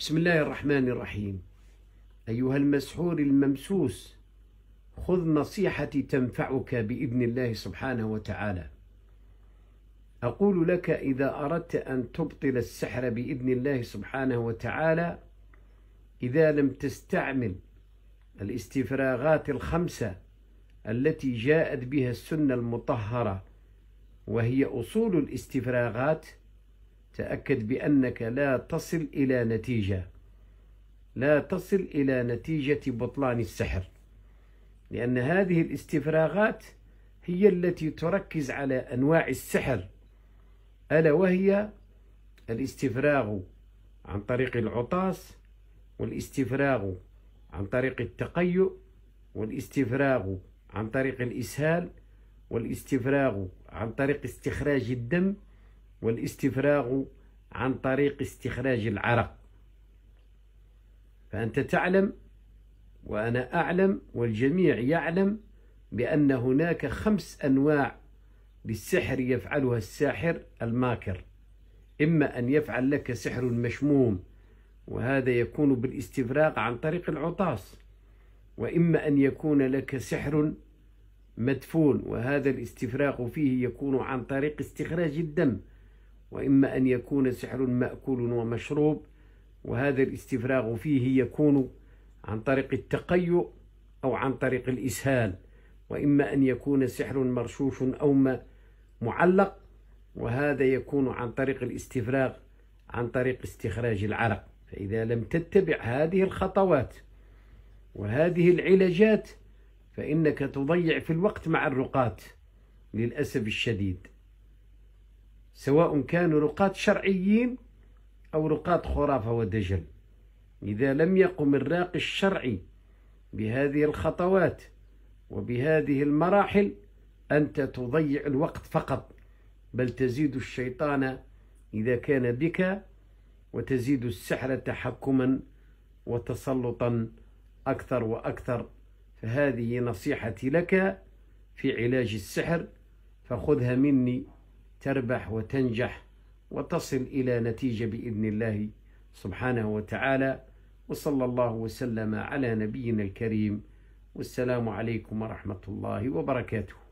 بسم الله الرحمن الرحيم أيها المسحور الممسوس خذ نصيحتي تنفعك بإذن الله سبحانه وتعالى أقول لك إذا أردت أن تبطل السحر بإذن الله سبحانه وتعالى إذا لم تستعمل الاستفراغات الخمسة التي جاءت بها السنة المطهرة وهي أصول الاستفراغات تأكد بأنك لا تصل إلى نتيجة لا تصل إلى نتيجة بطلان السحر لأن هذه الاستفراغات هي التي تركز على أنواع السحر ألا وهي الاستفراغ عن طريق العطاس والاستفراغ عن طريق التقيؤ والاستفراغ عن طريق الإسهال والاستفراغ عن طريق استخراج الدم والاستفراغ عن طريق استخراج العرق فأنت تعلم وأنا أعلم والجميع يعلم بأن هناك خمس أنواع للسحر يفعلها الساحر الماكر إما أن يفعل لك سحر مشموم وهذا يكون بالاستفراغ عن طريق العطاس وإما أن يكون لك سحر مدفون وهذا الاستفراغ فيه يكون عن طريق استخراج الدم وإما أن يكون سحر مأكول ومشروب وهذا الاستفراغ فيه يكون عن طريق التقيؤ أو عن طريق الإسهال وإما أن يكون سحر مرشوش أو معلق وهذا يكون عن طريق الاستفراغ عن طريق استخراج العرق فإذا لم تتبع هذه الخطوات وهذه العلاجات فإنك تضيع في الوقت مع الرقاة للأسف الشديد سواء كانوا رقاة شرعيين أو رقاة خرافة ودجل إذا لم يقم الراقي الشرعي بهذه الخطوات وبهذه المراحل أنت تضيع الوقت فقط بل تزيد الشيطان إذا كان بك وتزيد السحر تحكما وتسلطا أكثر وأكثر فهذه نصيحتي لك في علاج السحر فخذها مني تربح وتنجح وتصل إلى نتيجة بإذن الله سبحانه وتعالى وصلى الله وسلم على نبينا الكريم والسلام عليكم ورحمة الله وبركاته